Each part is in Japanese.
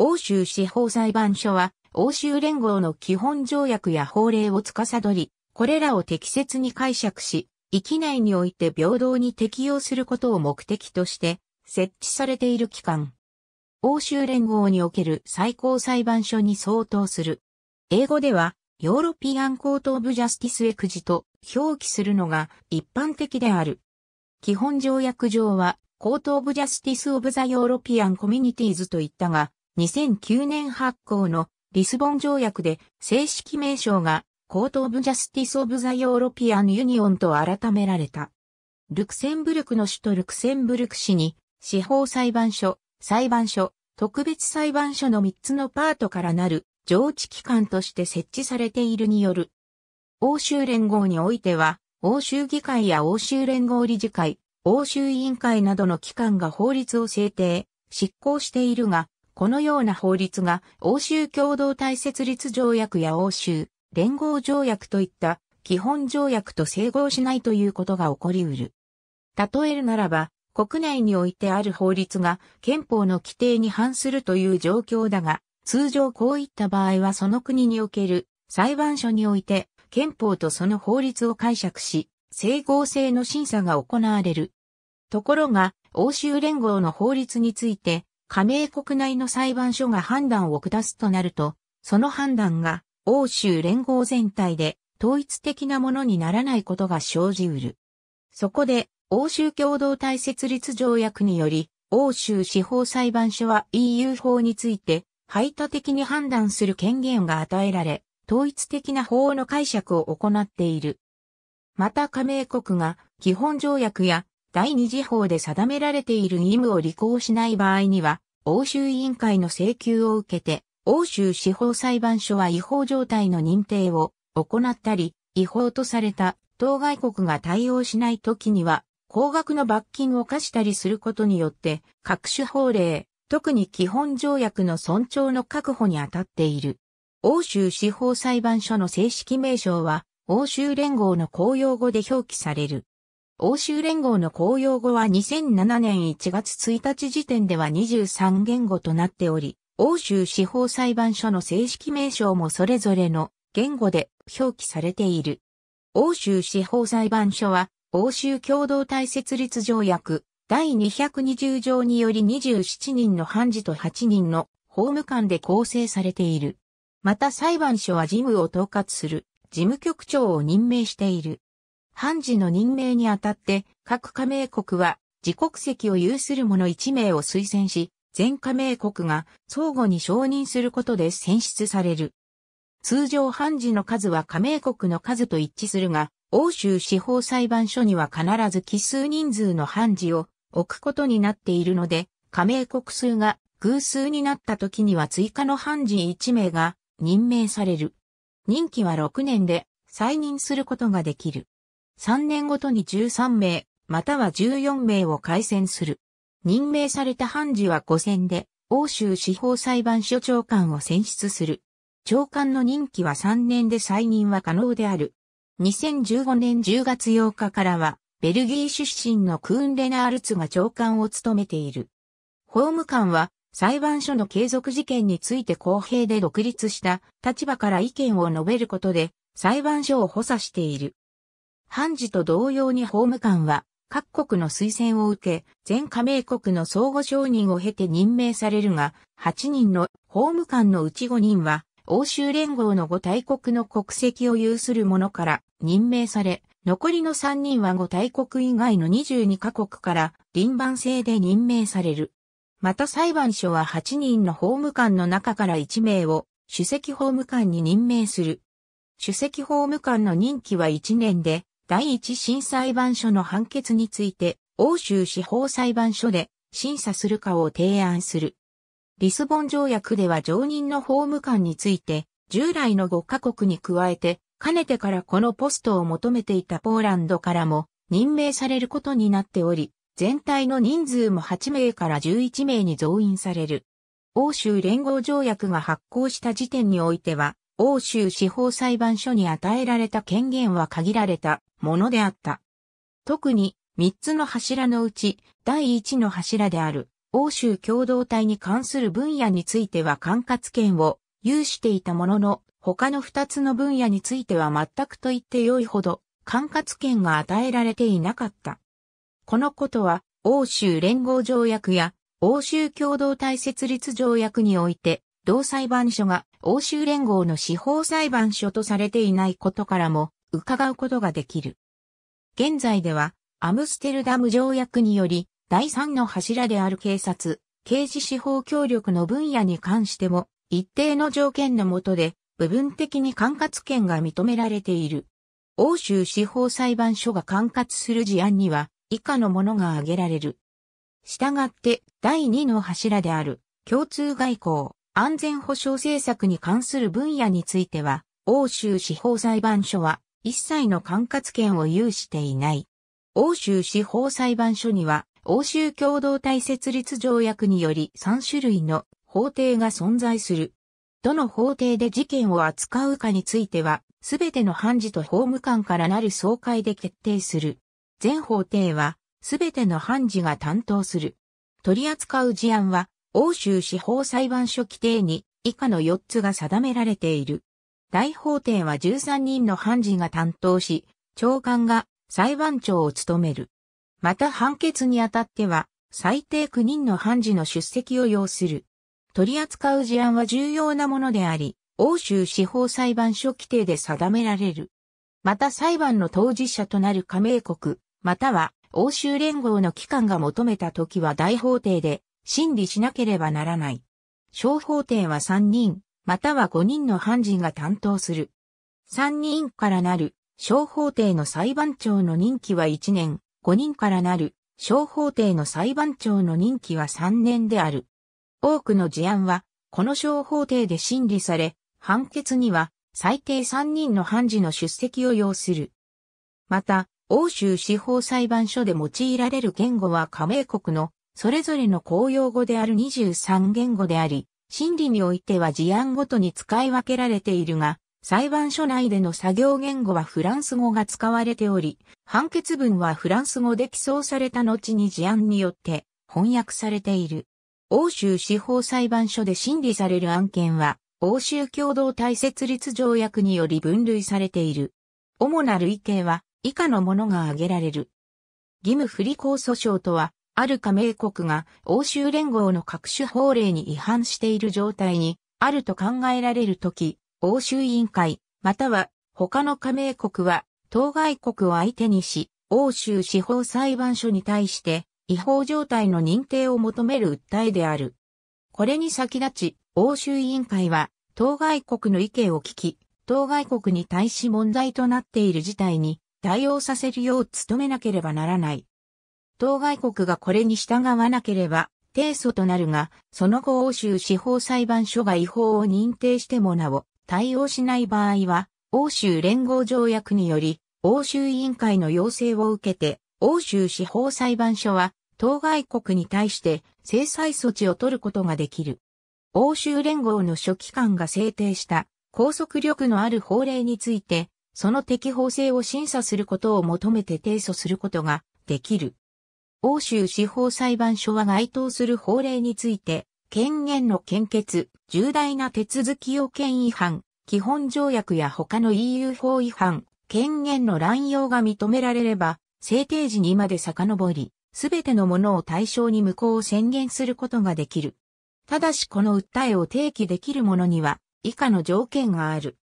欧州司法裁判所は、欧州連合の基本条約や法令を司り、これらを適切に解釈し、域内において平等に適用することを目的として、設置されている機関。欧州連合における最高裁判所に相当する。英語では、ヨーロピアンコート・オブ・ジャスティス・エクジと表記するのが一般的である。基本条約上は、コート・オブ・ジャスティス・オブ・ザ・ヨーロピアン・コミュニティーズといったが、2009年発行のリスボン条約で正式名称がコート・オブ・ジャスティス・オブ・ザ・ヨーロピアン・ユニオンと改められた。ルクセンブルクの首都ルクセンブルク市に司法裁判所、裁判所、特別裁判所の3つのパートからなる上置機関として設置されているによる。欧州連合においては、欧州議会や欧州連合理事会、欧州委員会などの機関が法律を制定、執行しているが、このような法律が欧州共同体設立条約や欧州連合条約といった基本条約と整合しないということが起こりうる。例えるならば、国内においてある法律が憲法の規定に反するという状況だが、通常こういった場合はその国における裁判所において憲法とその法律を解釈し、整合性の審査が行われる。ところが、欧州連合の法律について、加盟国内の裁判所が判断を下すとなると、その判断が欧州連合全体で統一的なものにならないことが生じうる。そこで、欧州共同体設立条約により、欧州司法裁判所は EU 法について排他的に判断する権限が与えられ、統一的な法の解釈を行っている。また加盟国が基本条約や第二次法で定められている義務を履行しない場合には、欧州委員会の請求を受けて、欧州司法裁判所は違法状態の認定を行ったり、違法とされた当該国が対応しない時には、高額の罰金を課したりすることによって、各種法令、特に基本条約の尊重の確保に当たっている。欧州司法裁判所の正式名称は、欧州連合の公用語で表記される。欧州連合の公用語は2007年1月1日時点では23言語となっており、欧州司法裁判所の正式名称もそれぞれの言語で表記されている。欧州司法裁判所は、欧州共同体設立条約第220条により27人の判事と8人の法務官で構成されている。また裁判所は事務を統括する事務局長を任命している。判事の任命にあたって、各加盟国は自国籍を有する者1名を推薦し、全加盟国が相互に承認することで選出される。通常判事の数は加盟国の数と一致するが、欧州司法裁判所には必ず奇数人数の判事を置くことになっているので、加盟国数が偶数になった時には追加の判事1名が任命される。任期は6年で再任することができる。3年ごとに13名、または14名を改選する。任命された判事は5選で、欧州司法裁判所長官を選出する。長官の任期は3年で再任は可能である。2015年10月8日からは、ベルギー出身のクーン・レナールツが長官を務めている。法務官は、裁判所の継続事件について公平で独立した立場から意見を述べることで、裁判所を補佐している。判事と同様に法務官は、各国の推薦を受け、全加盟国の相互承認を経て任命されるが、8人の法務官のうち5人は、欧州連合の5大国の国籍を有する者から任命され、残りの3人は5大国以外の22カ国から臨番制で任命される。また裁判所は8人の法務官の中から1名を主席法務官に任命する。主席法務官の任期は1年で、第一審裁判所の判決について、欧州司法裁判所で審査するかを提案する。リスボン条約では常任の法務官について、従来の5カ国に加えて、かねてからこのポストを求めていたポーランドからも任命されることになっており、全体の人数も8名から11名に増員される。欧州連合条約が発行した時点においては、欧州司法裁判所に与えられた権限は限られたものであった。特に3つの柱のうち第1の柱である欧州共同体に関する分野については管轄権を有していたものの他の2つの分野については全くと言って良いほど管轄権が与えられていなかった。このことは欧州連合条約や欧州共同体設立条約において同裁判所が欧州連合の司法裁判所とされていないことからも伺うことができる。現在では、アムステルダム条約により、第三の柱である警察、刑事司法協力の分野に関しても、一定の条件のもとで、部分的に管轄権が認められている。欧州司法裁判所が管轄する事案には、以下のものが挙げられる。したがって、第2の柱である、共通外交、安全保障政策に関する分野については、欧州司法裁判所は一切の管轄権を有していない。欧州司法裁判所には、欧州共同体設立条約により3種類の法廷が存在する。どの法廷で事件を扱うかについては、すべての判事と法務官からなる総会で決定する。全法廷は、すべての判事が担当する。取り扱う事案は、欧州司法裁判所規定に以下の4つが定められている。大法廷は13人の判事が担当し、長官が裁判長を務める。また判決にあたっては、最低9人の判事の出席を要する。取り扱う事案は重要なものであり、欧州司法裁判所規定で定められる。また裁判の当事者となる加盟国、または欧州連合の機関が求めたときは大法廷で審理しなければならない。小法廷は3人、または5人の判事が担当する。3人からなる小法廷の裁判長の任期は1年、5人からなる小法廷の裁判長の任期は3年である。多くの事案は、この小法廷で審理され、判決には最低3人の判事の出席を要する。また、欧州司法裁判所で用いられる言語は加盟国のそれぞれの公用語である23言語であり、審理においては事案ごとに使い分けられているが、裁判所内での作業言語はフランス語が使われており、判決文はフランス語で起草された後に事案によって翻訳されている。欧州司法裁判所で審理される案件は、欧州共同体設立条約により分類されている。主な類型は以下のものが挙げられる。義務不履行訴訟とは、ある加盟国が欧州連合の各種法令に違反している状態にあると考えられるとき、欧州委員会、または他の加盟国は当該国を相手にし、欧州司法裁判所に対して違法状態の認定を求める訴えである。これに先立ち、欧州委員会は当該国の意見を聞き、当該国に対し問題となっている事態に対応させるよう努めなければならない当該国がこれに従わなければ、提訴となるが、その後欧州司法裁判所が違法を認定してもなお、対応しない場合は、欧州連合条約により、欧州委員会の要請を受けて、欧州司法裁判所は、当該国に対して制裁措置を取ることができる。欧州連合の書記官が制定した拘束力のある法令について、その適法性を審査することを求めて提訴することができる。欧州司法裁判所は該当する法令について、権限の献血、重大な手続き要件違反、基本条約や他の EU 法違反、権限の乱用が認められれば、制定時にまで遡り、すべてのものを対象に無効を宣言することができる。ただしこの訴えを提起できるものには、以下の条件がある。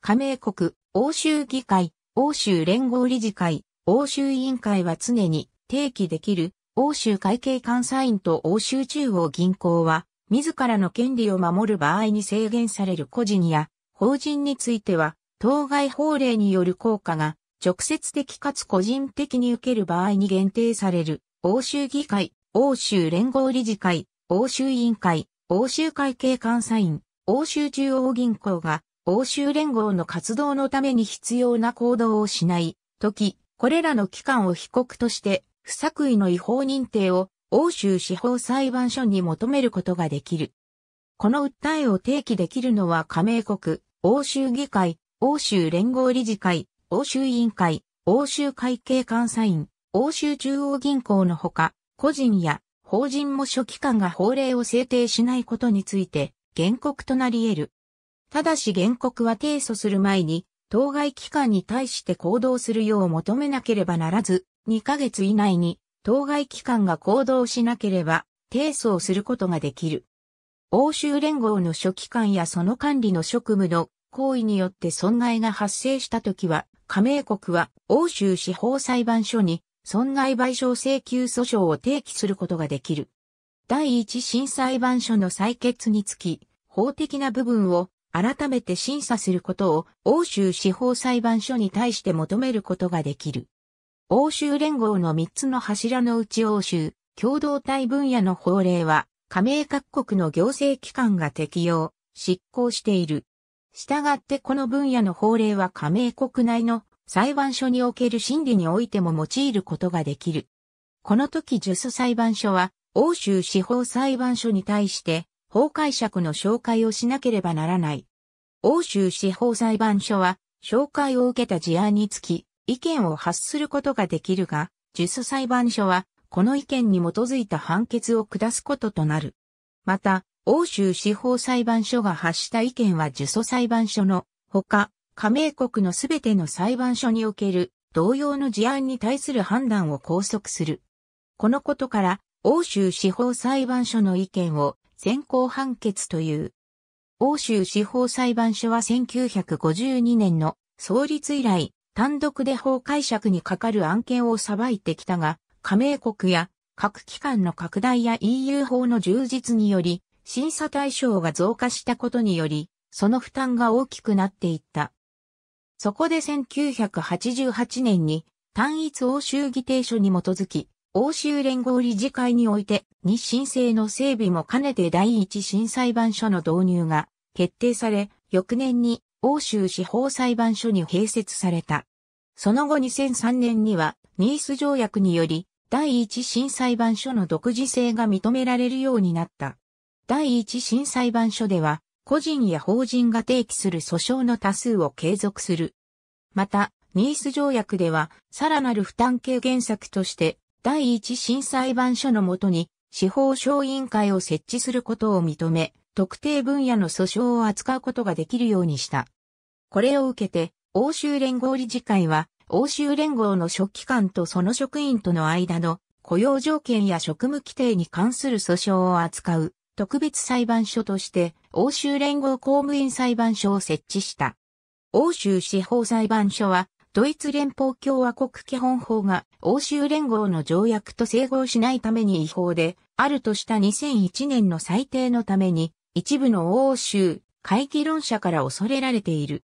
加盟国、欧州議会、欧州連合理事会、欧州委員会は常に提起できる欧州会計監査員と欧州中央銀行は、自らの権利を守る場合に制限される個人や法人については、当該法令による効果が直接的かつ個人的に受ける場合に限定される欧州議会、欧州連合理事会、欧州委員会、欧州会計監査員、欧州中央銀行が欧州連合の活動のために必要な行動をしないとき、これらの機関を被告として不作為の違法認定を欧州司法裁判所に求めることができる。この訴えを提起できるのは加盟国、欧州議会、欧州連合理事会、欧州委員会、欧州会計監査院、欧州中央銀行のほか、個人や法人も諸機関が法令を制定しないことについて、原告となり得る。ただし原告は提訴する前に、当該機関に対して行動するよう求めなければならず、2ヶ月以内に当該機関が行動しなければ提訴をすることができる。欧州連合の諸機関やその管理の職務の行為によって損害が発生したときは、加盟国は欧州司法裁判所に損害賠償請求訴訟を提起することができる。第一審裁判所の採決につき、法的な部分を改めて審査することを欧州司法裁判所に対して求めることができる。欧州連合の3つの柱のうち欧州、共同体分野の法令は、加盟各国の行政機関が適用、執行している。したがってこの分野の法令は加盟国内の裁判所における審理においても用いることができる。この時ジュス裁判所は、欧州司法裁判所に対して、法解釈の紹介をしなければならない。欧州司法裁判所は、紹介を受けた事案につき、意見を発することができるが、ジュ裁判所は、この意見に基づいた判決を下すこととなる。また、欧州司法裁判所が発した意見はジュ裁判所のほか、加盟国のすべての裁判所における同様の事案に対する判断を拘束する。このことから、欧州司法裁判所の意見を先行判決という。欧州司法裁判所は1952年の創立以来、単独で法解釈にかかる案件を裁いてきたが、加盟国や各機関の拡大や EU 法の充実により、審査対象が増加したことにより、その負担が大きくなっていった。そこで1988年に単一欧州議定書に基づき、欧州連合理事会において、日清制の整備も兼ねて第一新裁判所の導入が決定され、翌年に欧州司法裁判所に併設された。その後2003年には、ニース条約により、第一新裁判所の独自性が認められるようになった。第一新裁判所では、個人や法人が提起する訴訟の多数を継続する。また、ニース条約では、さらなる負担軽減策として、第一新裁判所のもとに、司法省委員会を設置することを認め、特定分野の訴訟を扱うことができるようにした。これを受けて、欧州連合理事会は、欧州連合の書記官とその職員との間の雇用条件や職務規定に関する訴訟を扱う特別裁判所として欧州連合公務員裁判所を設置した。欧州司法裁判所はドイツ連邦共和国基本法が欧州連合の条約と整合しないために違法であるとした2001年の裁定のために一部の欧州、会議論者から恐れられている。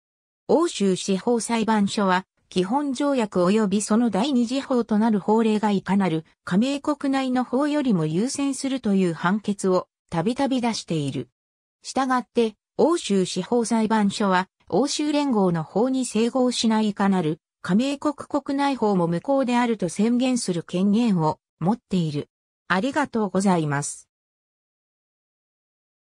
欧州司法裁判所は、基本条約及びその第二次法となる法令がいかなる加盟国内の法よりも優先するという判決をたびたび出している。したがって、欧州司法裁判所は、欧州連合の法に整合しないいかなる加盟国国内法も無効であると宣言する権限を持っている。ありがとうございます。